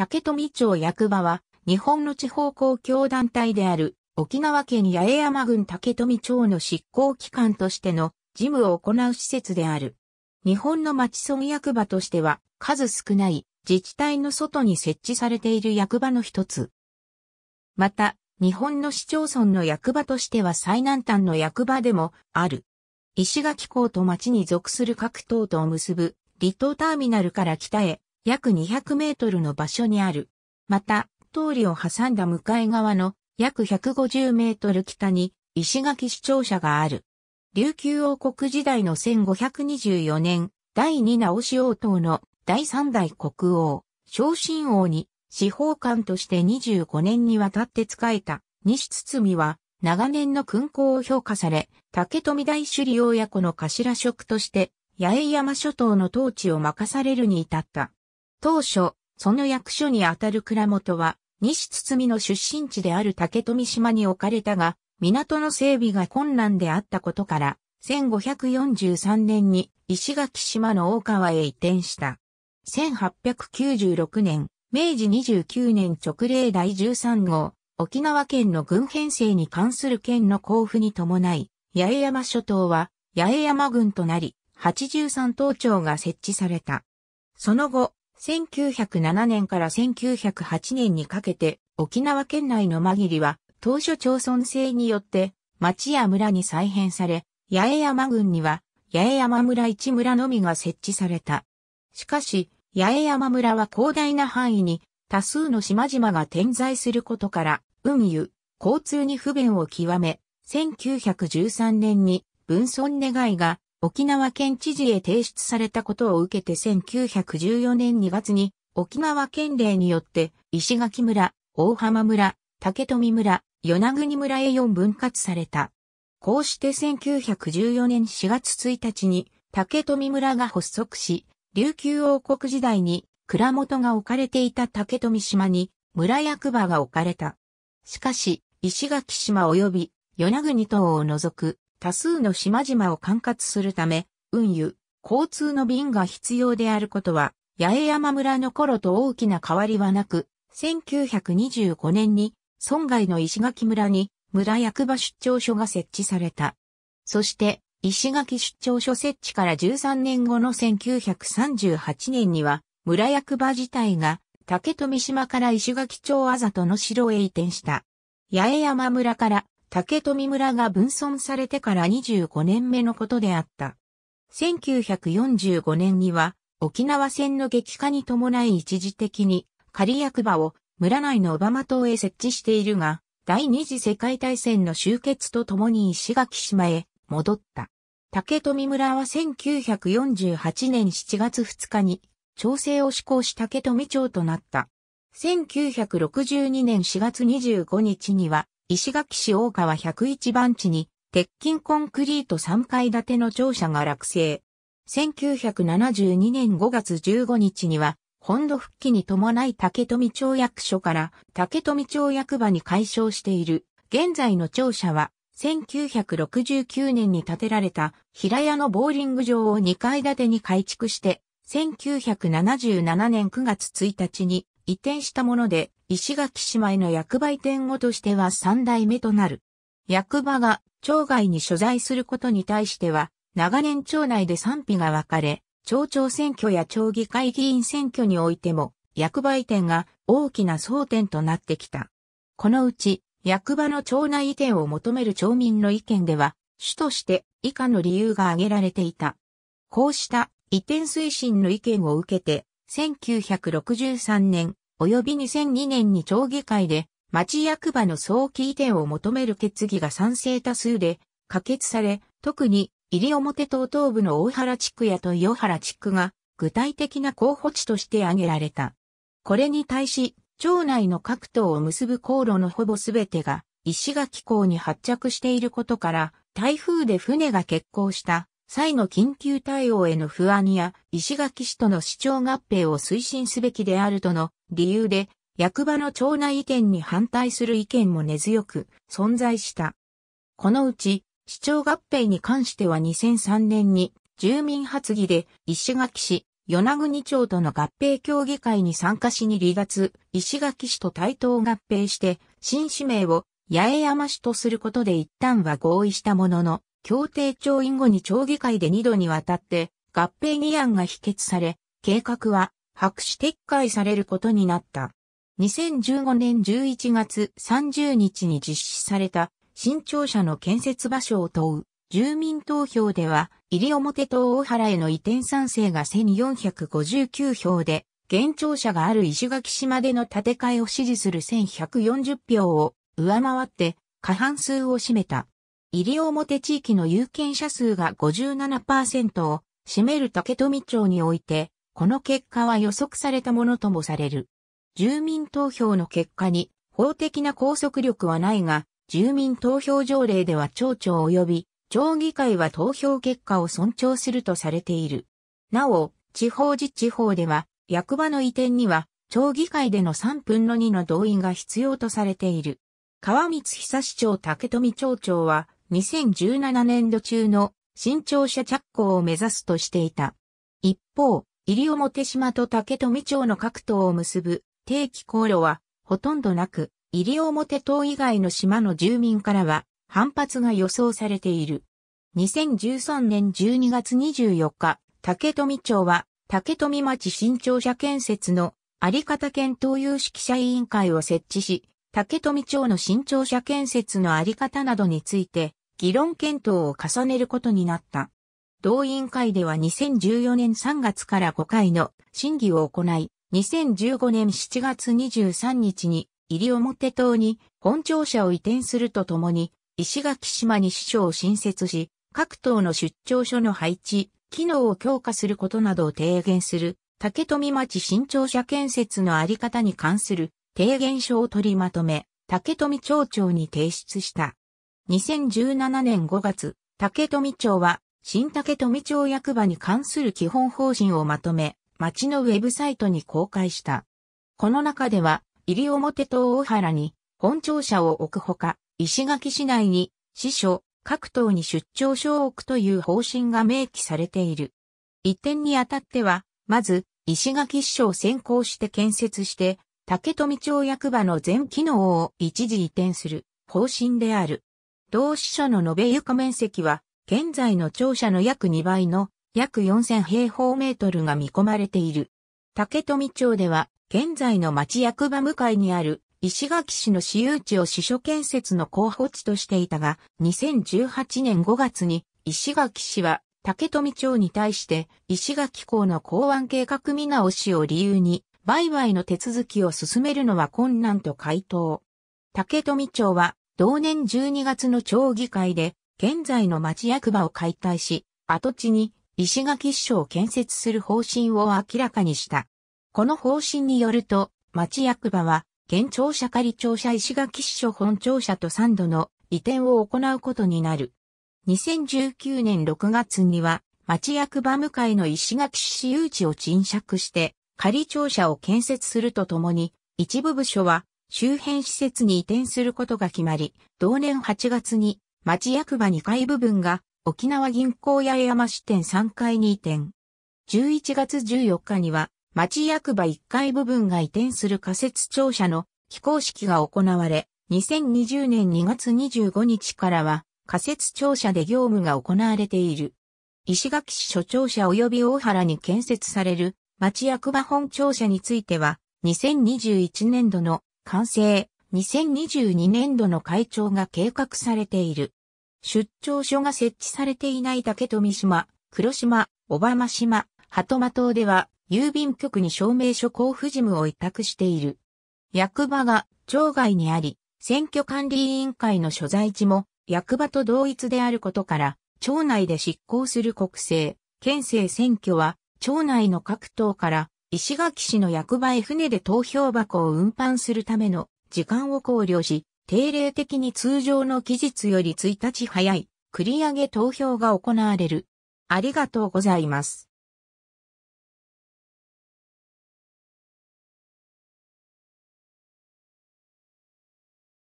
竹富町役場は、日本の地方公共団体である、沖縄県八重山郡竹富町の執行機関としての事務を行う施設である。日本の町村役場としては、数少ない自治体の外に設置されている役場の一つ。また、日本の市町村の役場としては最南端の役場でもある。石垣港と町に属する各島とを結ぶ離島ターミナルから北へ約200メートルの場所にある。また、通りを挟んだ向かい側の約150メートル北に石垣市庁舎がある。琉球王国時代の1524年、第二直し王党の第三代国王、昇進王に司法官として25年にわたって仕えた西包は長年の勲功を評価され、竹富大首里親子の頭職として八重山諸島の統治を任されるに至った。当初、その役所にあたる倉本は、西堤の出身地である竹富島に置かれたが、港の整備が困難であったことから、1543年に石垣島の大川へ移転した。1896年、明治29年直令第13号、沖縄県の軍編成に関する県の交付に伴い、八重山諸島は八重山郡となり、83島町が設置された。その後、1907年から1908年にかけて沖縄県内の間切りは当初町村制によって町や村に再編され、八重山郡には八重山村一村のみが設置された。しかし、八重山村は広大な範囲に多数の島々が点在することから、運輸、交通に不便を極め、1913年に分村願いが沖縄県知事へ提出されたことを受けて1914年2月に沖縄県令によって石垣村、大浜村、竹富村、与那国村へ4分割された。こうして1914年4月1日に竹富村が発足し、琉球王国時代に蔵元が置かれていた竹富島に村役場が置かれた。しかし、石垣島及び与那国島を除く多数の島々を管轄するため、運輸、交通の便が必要であることは、八重山村の頃と大きな変わりはなく、1925年に、村外の石垣村に村役場出張所が設置された。そして、石垣出張所設置から13年後の1938年には、村役場自体が竹富島から石垣町あざとの城へ移転した。八重山村から竹富村が分村されてから25年目のことであった。1945年には沖縄戦の激化に伴い一時的に仮役場を村内の小浜島へ設置しているが、第二次世界大戦の終結とともに石垣島へ戻った。竹富村は1948年7月2日に調整を施行し竹富町となった。1962年4月25日には石垣市大川101番地に、鉄筋コンクリート3階建ての庁舎が落成。1972年5月15日には、本土復帰に伴い竹富町役所から竹富町役場に改称している。現在の庁舎は、1969年に建てられた平屋のボーリング場を2階建てに改築して、1977年9月1日に移転したもので、石垣姉妹の役売店後としては三代目となる。役場が町外に所在することに対しては、長年町内で賛否が分かれ、町長選挙や町議会議員選挙においても、役売店が大きな争点となってきた。このうち、役場の町内移転を求める町民の意見では、主として以下の理由が挙げられていた。こうした移転推進の意見を受けて、1963年、及び2002年に町議会で町役場の早期移転を求める決議が賛成多数で可決され、特に入表島東部の大原地区や豊原地区が具体的な候補地として挙げられた。これに対し、町内の各島を結ぶ航路のほぼ全てが石垣港に発着していることから、台風で船が欠航した際の緊急対応への不安や石垣市との市長合併を推進すべきであるとの理由で、役場の町内意見に反対する意見も根強く存在した。このうち、市長合併に関しては2003年に住民発議で石垣市、与那国町との合併協議会に参加しに離脱、石垣市と対等合併して、新市名を八重山市とすることで一旦は合意したものの、協定調印後に町議会で2度にわたって合併議案が否決され、計画は白紙撤回されることになった。2015年11月30日に実施された新庁舎の建設場所を問う住民投票では、入表と大原への移転賛成が1459票で、現庁舎がある石垣島での建て替えを支持する1140票を上回って過半数を占めた。り表地域の有権者数が57%を占める竹富町において、この結果は予測されたものともされる。住民投票の結果に法的な拘束力はないが、住民投票条例では町長及び町議会は投票結果を尊重するとされている。なお、地方自治法では役場の移転には町議会での3分の2の動員が必要とされている。川光久市長竹富町長は2017年度中の新庁舎着工を目指すとしていた。一方、西表島と竹富町の各島を結ぶ定期航路はほとんどなく、西表島以外の島の住民からは反発が予想されている。2013年12月24日、竹富町は竹富町新庁舎建設の有り方検討有識者委員会を設置し、竹富町の新庁舎建設のあり方などについて議論検討を重ねることになった。同委員会では2014年3月から5回の審議を行い、2015年7月23日に入り表島に本庁舎を移転するとともに、石垣島に市長を新設し、各党の出張所の配置、機能を強化することなどを提言する、竹富町新庁舎建設のあり方に関する提言書を取りまとめ、竹富町長に提出した。2017年5月、竹富町は、新竹富町役場に関する基本方針をまとめ、町のウェブサイトに公開した。この中では、入表と大原に本庁舎を置くほか、石垣市内に支所、各党に出張所を置くという方針が明記されている。一転にあたっては、まず、石垣支所を先行して建設して、竹富町役場の全機能を一時移転する方針である。同支所の延べ床面積は、現在の庁舎の約2倍の約4000平方メートルが見込まれている。竹富町では、現在の町役場向かいにある石垣市の私有地を支所建設の候補地としていたが、2018年5月に石垣市は竹富町に対して石垣港の港湾計画見直しを理由に売買の手続きを進めるのは困難と回答。竹富町は同年12月の町議会で、現在の町役場を解体し、跡地に石垣市所を建設する方針を明らかにした。この方針によると、町役場は、現庁舎仮庁舎石垣市所本庁舎と3度の移転を行うことになる。2019年6月には、町役場向かいの石垣市市有地を賃借して、仮庁舎を建設するとともに、一部部署は周辺施設に移転することが決まり、同年8月に町役場2階部分が沖縄銀行八重山支店3階に移転。11月14日には町役場1階部分が移転する仮設庁舎の非公式が行われ、2020年2月25日からは仮設庁舎で業務が行われている。石垣市所庁舎及び大原に建設される町役場本庁舎については、2021年度の完成、2022年度の会長が計画されている。出張所が設置されていない竹富島、黒島、小浜島、鳩間島では、郵便局に証明書交付事務を委託している。役場が町外にあり、選挙管理委員会の所在地も役場と同一であることから、町内で執行する国政、県政選挙は、町内の各党から石垣市の役場へ船で投票箱を運搬するための時間を考慮し、定例的に通常の期日より1日早い繰り上げ投票が行われる。ありがとうございます。